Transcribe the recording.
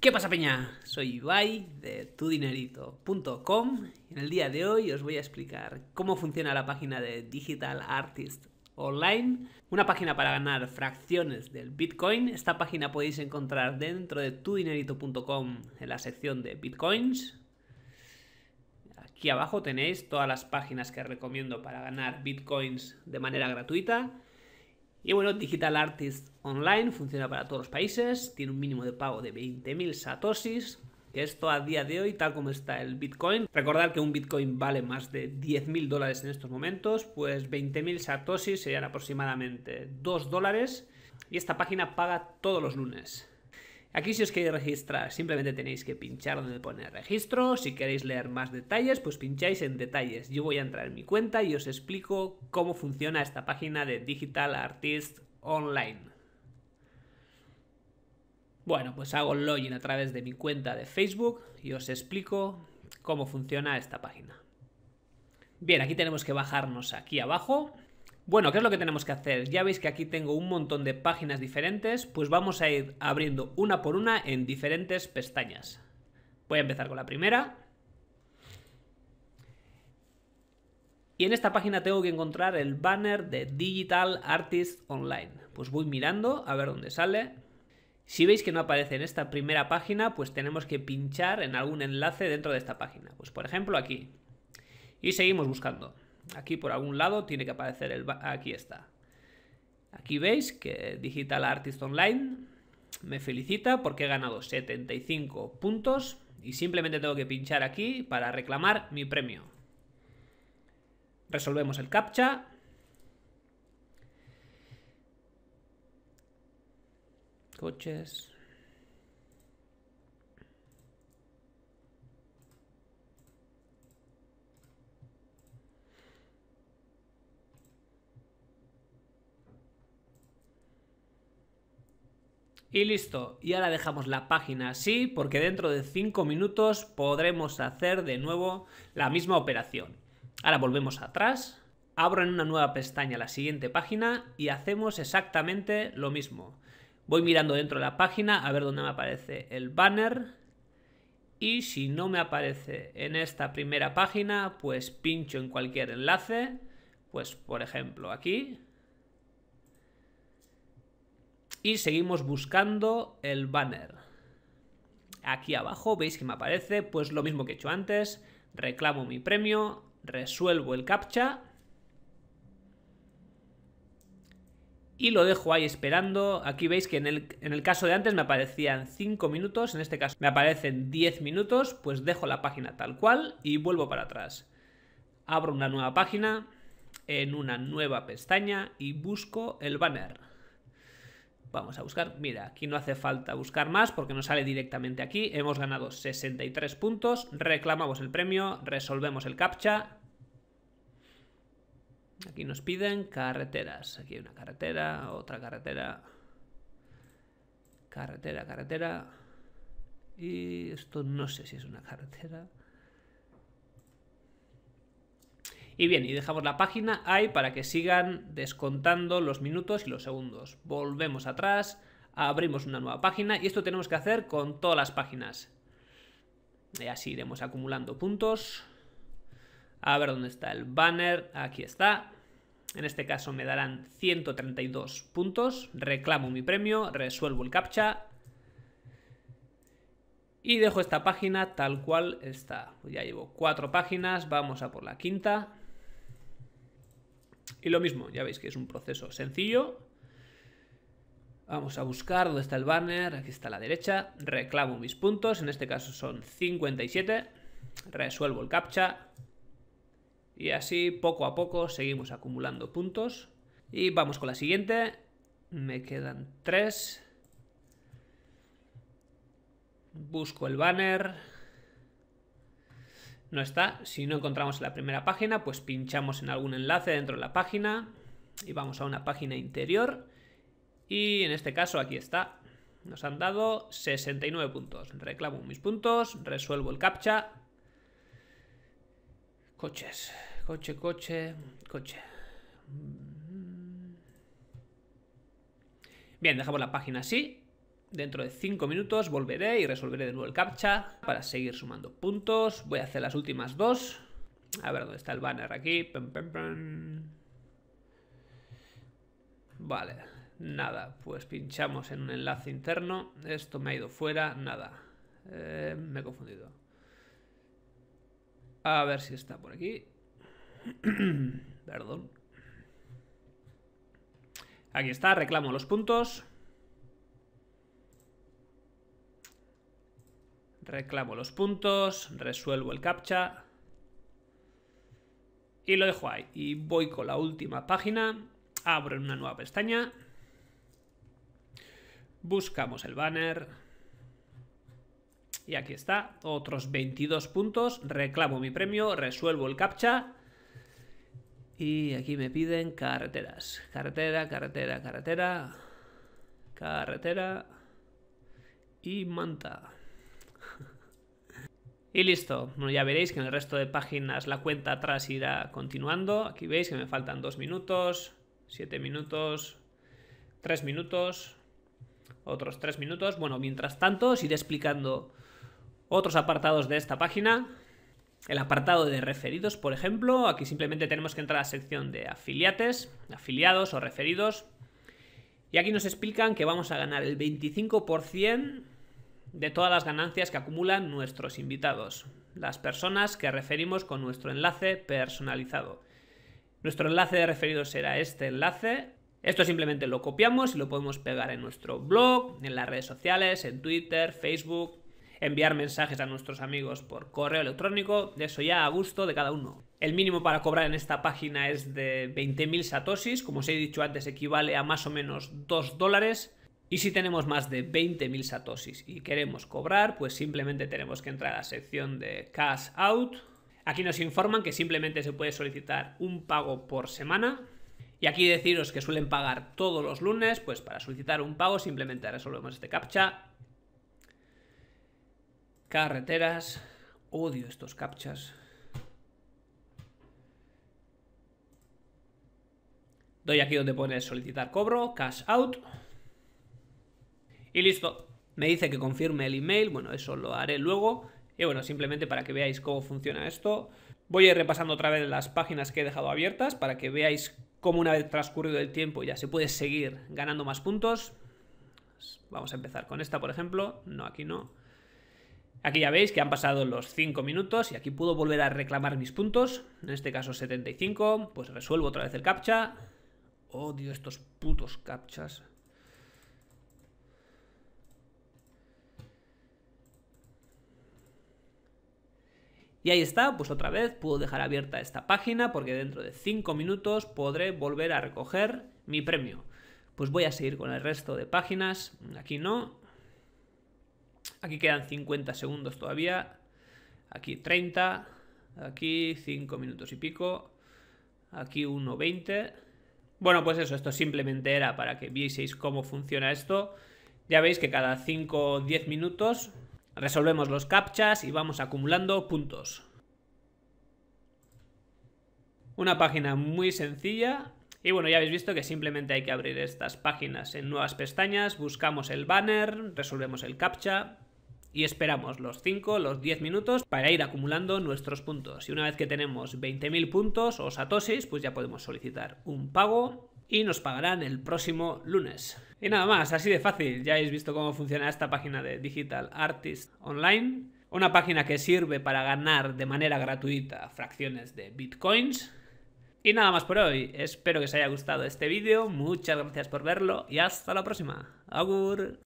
¿Qué pasa Peña? Soy Ibai de tudinerito.com en el día de hoy os voy a explicar cómo funciona la página de Digital Artist Online, una página para ganar fracciones del Bitcoin. Esta página podéis encontrar dentro de tudinerito.com en la sección de Bitcoins. Aquí abajo tenéis todas las páginas que recomiendo para ganar Bitcoins de manera gratuita. Y bueno, Digital Artist Online funciona para todos los países, tiene un mínimo de pago de 20.000 satosis, que esto a día de hoy, tal como está el Bitcoin, recordar que un Bitcoin vale más de 10.000 dólares en estos momentos, pues 20.000 satosis serían aproximadamente 2 dólares, y esta página paga todos los lunes. Aquí si os queréis registrar simplemente tenéis que pinchar donde pone registro, si queréis leer más detalles pues pincháis en detalles. Yo voy a entrar en mi cuenta y os explico cómo funciona esta página de Digital Artist Online. Bueno, pues hago login a través de mi cuenta de Facebook y os explico cómo funciona esta página. Bien, aquí tenemos que bajarnos aquí abajo bueno, ¿qué es lo que tenemos que hacer? Ya veis que aquí tengo un montón de páginas diferentes, pues vamos a ir abriendo una por una en diferentes pestañas. Voy a empezar con la primera. Y en esta página tengo que encontrar el banner de Digital Artist Online. Pues voy mirando a ver dónde sale. Si veis que no aparece en esta primera página, pues tenemos que pinchar en algún enlace dentro de esta página. Pues por ejemplo aquí. Y seguimos buscando. Aquí por algún lado tiene que aparecer el... Aquí está. Aquí veis que Digital Artist Online me felicita porque he ganado 75 puntos y simplemente tengo que pinchar aquí para reclamar mi premio. Resolvemos el captcha. Coches, Y listo, y ahora dejamos la página así porque dentro de 5 minutos podremos hacer de nuevo la misma operación. Ahora volvemos atrás, abro en una nueva pestaña la siguiente página y hacemos exactamente lo mismo. Voy mirando dentro de la página a ver dónde me aparece el banner y si no me aparece en esta primera página pues pincho en cualquier enlace, pues por ejemplo aquí y seguimos buscando el banner. Aquí abajo veis que me aparece, pues lo mismo que he hecho antes. Reclamo mi premio, resuelvo el captcha. Y lo dejo ahí esperando. Aquí veis que en el, en el caso de antes me aparecían 5 minutos, en este caso me aparecen 10 minutos, pues dejo la página tal cual y vuelvo para atrás. Abro una nueva página en una nueva pestaña y busco el banner. Vamos a buscar, mira, aquí no hace falta buscar más porque nos sale directamente aquí. Hemos ganado 63 puntos, reclamamos el premio, resolvemos el captcha. Aquí nos piden carreteras. Aquí hay una carretera, otra carretera. Carretera, carretera. Y esto no sé si es una carretera. Y bien, y dejamos la página ahí para que sigan descontando los minutos y los segundos. Volvemos atrás, abrimos una nueva página y esto tenemos que hacer con todas las páginas. Y así iremos acumulando puntos. A ver dónde está el banner. Aquí está. En este caso me darán 132 puntos. Reclamo mi premio, resuelvo el captcha. Y dejo esta página tal cual está. ya llevo cuatro páginas, vamos a por la quinta. Y lo mismo, ya veis que es un proceso sencillo. Vamos a buscar dónde está el banner, aquí está a la derecha, reclamo mis puntos, en este caso son 57, resuelvo el captcha y así poco a poco seguimos acumulando puntos. Y vamos con la siguiente, me quedan 3, busco el banner, no está. Si no encontramos la primera página, pues pinchamos en algún enlace dentro de la página y vamos a una página interior. Y en este caso aquí está. Nos han dado 69 puntos. Reclamo mis puntos, resuelvo el captcha. Coches, coche, coche, coche. Mm. Bien, dejamos la página así. Dentro de 5 minutos volveré y resolveré de nuevo el captcha para seguir sumando puntos. Voy a hacer las últimas dos. A ver dónde está el banner aquí. Vale, nada, pues pinchamos en un enlace interno. Esto me ha ido fuera, nada. Eh, me he confundido. A ver si está por aquí. Perdón. Aquí está, reclamo los puntos. Reclamo los puntos, resuelvo el captcha. Y lo dejo ahí. Y voy con la última página. Abro una nueva pestaña. Buscamos el banner. Y aquí está. Otros 22 puntos. Reclamo mi premio. Resuelvo el captcha. Y aquí me piden carreteras. Carretera, carretera, carretera. Carretera. Y manta. Y listo, bueno, ya veréis que en el resto de páginas la cuenta atrás irá continuando. Aquí veis que me faltan 2 minutos, 7 minutos, 3 minutos, otros 3 minutos. Bueno, mientras tanto os iré explicando otros apartados de esta página. El apartado de referidos, por ejemplo, aquí simplemente tenemos que entrar a la sección de afiliates, afiliados o referidos. Y aquí nos explican que vamos a ganar el 25% de todas las ganancias que acumulan nuestros invitados, las personas que referimos con nuestro enlace personalizado. Nuestro enlace de referido será este enlace. Esto simplemente lo copiamos y lo podemos pegar en nuestro blog, en las redes sociales, en Twitter, Facebook, enviar mensajes a nuestros amigos por correo electrónico, De eso ya a gusto de cada uno. El mínimo para cobrar en esta página es de 20.000 satosis como os he dicho antes equivale a más o menos 2 dólares. Y si tenemos más de 20.000 satosis y queremos cobrar, pues simplemente tenemos que entrar a la sección de Cash Out. Aquí nos informan que simplemente se puede solicitar un pago por semana. Y aquí deciros que suelen pagar todos los lunes, pues para solicitar un pago simplemente resolvemos este captcha. Carreteras. Odio estos captchas. Doy aquí donde pone solicitar cobro, cash out. Y listo. Me dice que confirme el email, bueno, eso lo haré luego. Y bueno, simplemente para que veáis cómo funciona esto. Voy a ir repasando otra vez las páginas que he dejado abiertas para que veáis cómo una vez transcurrido el tiempo ya se puede seguir ganando más puntos. Vamos a empezar con esta, por ejemplo. No, aquí no. Aquí ya veis que han pasado los 5 minutos y aquí puedo volver a reclamar mis puntos. En este caso 75. Pues resuelvo otra vez el captcha. Odio estos putos captchas. Y ahí está, pues otra vez puedo dejar abierta esta página porque dentro de 5 minutos podré volver a recoger mi premio. Pues voy a seguir con el resto de páginas, aquí no. Aquí quedan 50 segundos todavía, aquí 30, aquí 5 minutos y pico, aquí 1.20. Bueno, pues eso, esto simplemente era para que vieseis cómo funciona esto. Ya veis que cada 5 o 10 minutos Resolvemos los captchas y vamos acumulando puntos. Una página muy sencilla. Y bueno, ya habéis visto que simplemente hay que abrir estas páginas en nuevas pestañas, buscamos el banner, resolvemos el captcha y esperamos los 5, los 10 minutos para ir acumulando nuestros puntos. Y una vez que tenemos 20.000 puntos o satosis pues ya podemos solicitar un pago y nos pagarán el próximo lunes. Y nada más, así de fácil. Ya habéis visto cómo funciona esta página de Digital Artist Online. Una página que sirve para ganar de manera gratuita fracciones de bitcoins. Y nada más por hoy. Espero que os haya gustado este vídeo. Muchas gracias por verlo y hasta la próxima. ¡Augur!